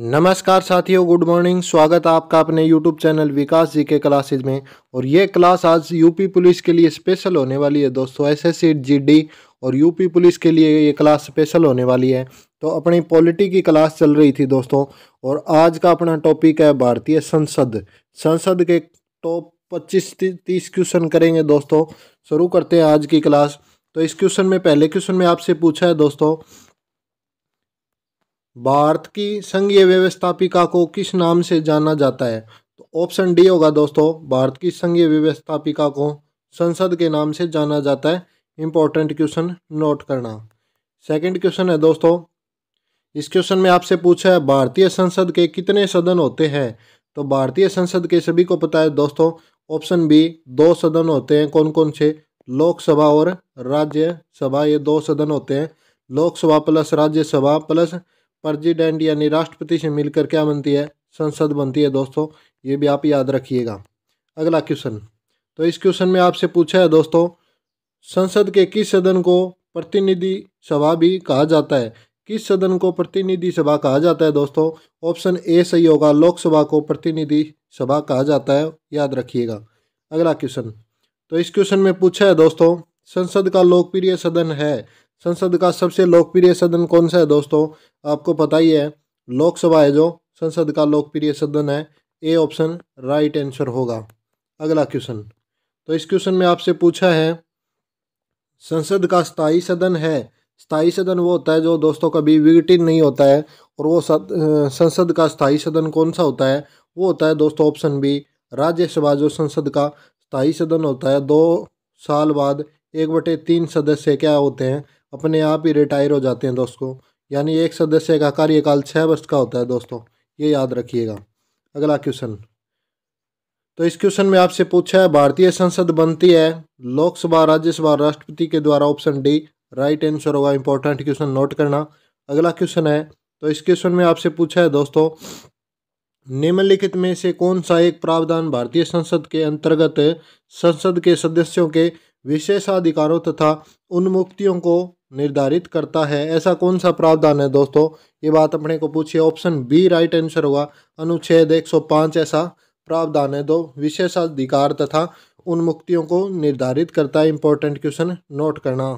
नमस्कार साथियों good morning स्वागत है आपका अपने यूट्यूब चैनल विकास जी के क्लासेज में और ये क्लास आज यूपी पुलिस के लिए स्पेशल होने वाली है दोस्तों एस एस डी और यूपी पुलिस के लिए ये क्लास स्पेशल होने वाली है तो अपनी पॉलिटी की क्लास चल रही थी दोस्तों और आज का अपना टॉपिक है भारतीय संसद संसद के टॉप पच्चीस तीस क्वेश्चन करेंगे दोस्तों शुरू करते हैं आज की क्लास तो इस क्वेश्चन में पहले क्वेश्चन में आपसे पूछा है दोस्तों भारत की संघीय व्यवस्थापिका को किस नाम से जाना जाता है तो ऑप्शन डी होगा दोस्तों भारत की संघीय व्यवस्थापिका को संसद के नाम से जाना जाता है इम्पोर्टेंट क्वेश्चन नोट करना सेकंड क्वेश्चन है दोस्तों इस क्वेश्चन में आपसे पूछा है भारतीय संसद के कितने सदन होते हैं तो भारतीय संसद के सभी को पता है दोस्तों ऑप्शन बी दो सदन होते हैं कौन कौन से लोकसभा और राज्यसभा ये दो सदन होते हैं Lok Sabha plus Rajya Sabha plus president यानी राष्ट्रपति से मिलकर क्या बनती है संसद बनती है दोस्तों ये भी आप याद रखिएगा अगला क्वेश्चन तो इस क्वेश्चन में आपसे पूछा है दोस्तों संसद के किस सदन को प्रतिनिधि सभा भी कहा जाता है किस सदन को प्रतिनिधि सभा कहा जाता है दोस्तों ऑप्शन ए सही होगा लोकसभा को प्रतिनिधि सभा कहा जाता है याद रखिएगा अगला क्वेश्चन तो इस क्वेश्चन में पूछा है दोस्तों संसद का लोकप्रिय सदन है संसद का सबसे लोकप्रिय सदन कौन सा है दोस्तों आपको पता ही है लोकसभा है जो संसद का लोकप्रिय सदन है ए ऑप्शन राइट आंसर होगा अगला क्वेश्चन तो इस क्वेश्चन में आपसे पूछा है संसद का स्थायी सदन है स्थायी सदन वो होता है जो दोस्तों कभी विघटित नहीं होता है और वो संसद का स्थायी सदन कौन सा होता है वो होता है दोस्तों ऑप्शन बी राज्यसभा जो संसद का स्थायी सदन होता है दो साल बाद एक बटे तीन सदस्य क्या होते हैं अपने आप ही रिटायर हो जाते हैं दोस्तों यानी एक सदस्य का कार्यकाल छः वर्ष का होता है दोस्तों ये याद रखिएगा अगला क्वेश्चन तो इस क्वेश्चन में आपसे पूछा है भारतीय संसद बनती है लोकसभा राज्यसभा राष्ट्रपति के द्वारा ऑप्शन डी राइट आंसर होगा इंपॉर्टेंट क्वेश्चन नोट करना अगला क्वेश्चन है तो इस क्वेश्चन में आपसे पूछा है दोस्तों निम्नलिखित में से कौन सा एक प्रावधान भारतीय संसद के अंतर्गत संसद के सदस्यों के विशेषाधिकारों तथा उन्मुक्तियों को निर्धारित करता है ऐसा कौन सा प्रावधान है दोस्तों ये बात अपने को पूछिए ऑप्शन बी राइट आंसर होगा अनुच्छेद 105 ऐसा प्रावधान है दो विशेषाधिकार तथा उन मुक्तियों को निर्धारित करता है इंपॉर्टेंट क्वेश्चन नोट करना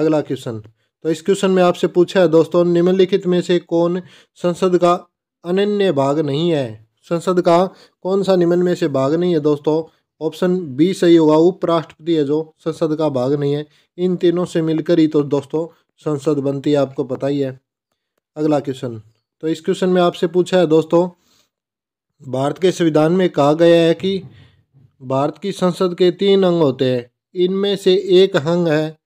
अगला क्वेश्चन तो इस क्वेश्चन में आपसे पूछा है दोस्तों निम्नलिखित में से कौन संसद का अनन्य भाग नहीं है संसद का कौन सा निम्न में से भाग नहीं है दोस्तों ऑप्शन बी सही होगा उपराष्ट्रपति है जो संसद का भाग नहीं है इन तीनों से मिलकर ही तो दोस्तों संसद बनती है आपको पता ही है अगला क्वेश्चन तो इस क्वेश्चन में आपसे पूछा है दोस्तों भारत के संविधान में कहा गया है कि भारत की संसद के तीन अंग होते हैं इनमें से एक अंग है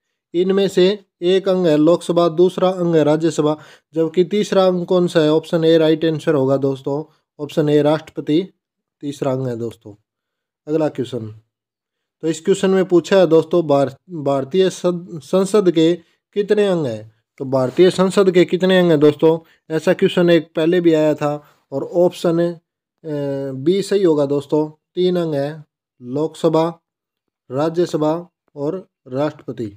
इनमें से एक अंग है लोकसभा दूसरा अंग है राज्यसभा जबकि तीसरा अंग कौन सा है ऑप्शन ए राइट आंसर होगा दोस्तों ऑप्शन ए राष्ट्रपति तीसरा अंग है दोस्तों अगला क्वेश्चन तो इस क्वेश्चन में पूछा है दोस्तों भारतीय संसद के कितने अंग हैं तो भारतीय संसद के कितने अंग हैं दोस्तों ऐसा क्वेश्चन एक पहले भी आया था और ऑप्शन बी सही होगा दोस्तों तीन अंग हैं लोकसभा राज्यसभा और राष्ट्रपति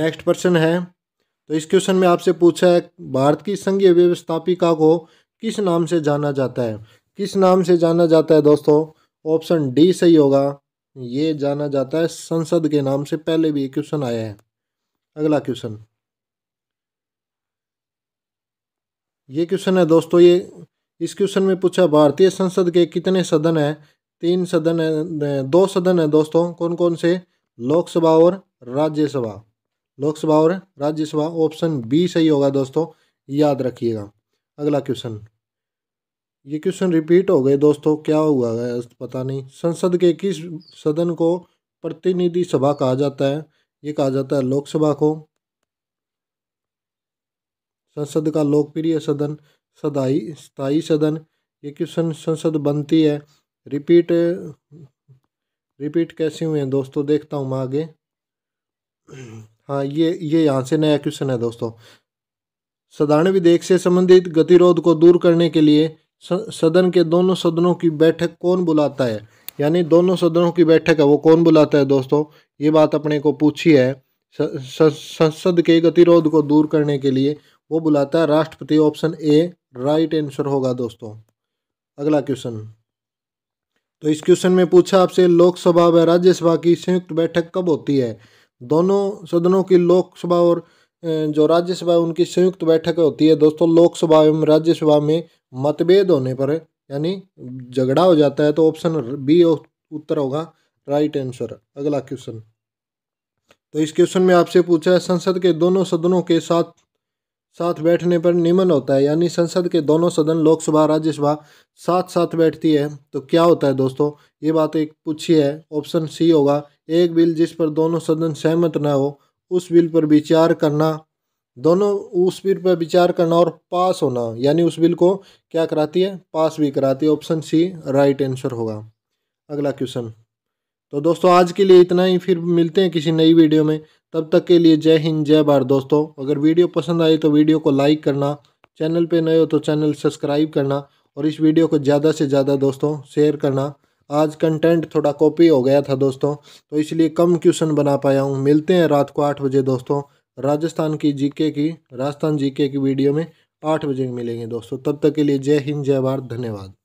नेक्स्ट प्रश्न है तो इस क्वेश्चन में आपसे पूछा है भारत की संघीय व्यवस्थापिका को किस नाम से जाना जाता है किस नाम से जाना जाता है दोस्तों ऑप्शन डी सही होगा ये जाना जाता है संसद के नाम से पहले भी ये क्वेश्चन आया है अगला क्वेश्चन ये क्वेश्चन है दोस्तों ये इस क्वेश्चन में पूछा भारतीय संसद के कितने सदन है तीन सदन है दो सदन है दोस्तों कौन कौन से लोकसभा और राज्यसभा लोकसभा और राज्यसभा ऑप्शन बी सही होगा दोस्तों याद रखिएगा अगला क्वेश्चन ये क्वेश्चन रिपीट हो गए दोस्तों क्या हुआ है पता नहीं संसद के किस सदन को प्रतिनिधि सभा कहा जाता है ये कहा जाता है लोकसभा को संसद का लोकप्रिय सदन सदाई स्थायी सदन ये क्वेश्चन संसद बनती है रिपीट रिपीट कैसे हुए हैं दोस्तों देखता हूँ मैं आगे हाँ ये ये यहाँ से नया क्वेश्चन है दोस्तों साधारण विधेयक से संबंधित गतिरोध को दूर करने के लिए सदन के दोनों सदनों की बैठक कौन बुलाता है यानी दोनों सदनों की बैठक है वो कौन बुलाता है दोस्तों ये बात अपने को पूछी है संसद के गतिरोध को दूर करने के लिए वो बुलाता है राष्ट्रपति ऑप्शन ए राइट आंसर होगा दोस्तों अगला क्वेश्चन तो इस क्वेश्चन में पूछा आपसे लोकसभा व राज्यसभा की संयुक्त बैठक कब होती है दोनों सदनों की लोकसभा और अं, जो राज्यसभा उनकी संयुक्त बैठक होती है दोस्तों लोकसभा एवं राज्यसभा में मतभेद होने पर यानी झगड़ा हो जाता है तो ऑप्शन बी उत्तर होगा राइट आंसर अगला क्वेश्चन तो इस क्वेश्चन में आपसे पूछा है संसद के दोनों सदनों के साथ साथ बैठने पर निमन होता है यानी संसद के दोनों सदन लोकसभा राज्यसभा साथ साथ बैठती है तो क्या होता है दोस्तों ये बात एक पूछी है ऑप्शन सी होगा एक बिल जिस पर दोनों सदन सहमत ना हो उस बिल पर विचार करना दोनों उस बिल पर विचार करना और पास होना यानी उस बिल को क्या कराती है पास भी कराती है ऑप्शन सी राइट आंसर होगा अगला क्वेश्चन तो दोस्तों आज के लिए इतना ही फिर मिलते हैं किसी नई वीडियो में तब तक के लिए जय हिंद जय भारत दोस्तों अगर वीडियो पसंद आई तो वीडियो को लाइक करना चैनल पर नए हो तो चैनल सब्सक्राइब करना और इस वीडियो को ज़्यादा से ज़्यादा दोस्तों शेयर करना आज कंटेंट थोड़ा कॉपी हो गया था दोस्तों तो इसलिए कम क्वेश्चन बना पाया हूँ मिलते हैं रात को आठ बजे दोस्तों राजस्थान की जीके की राजस्थान जीके की वीडियो में आठ बजे मिलेंगे दोस्तों तब तक के लिए जय हिंद जय भारत धन्यवाद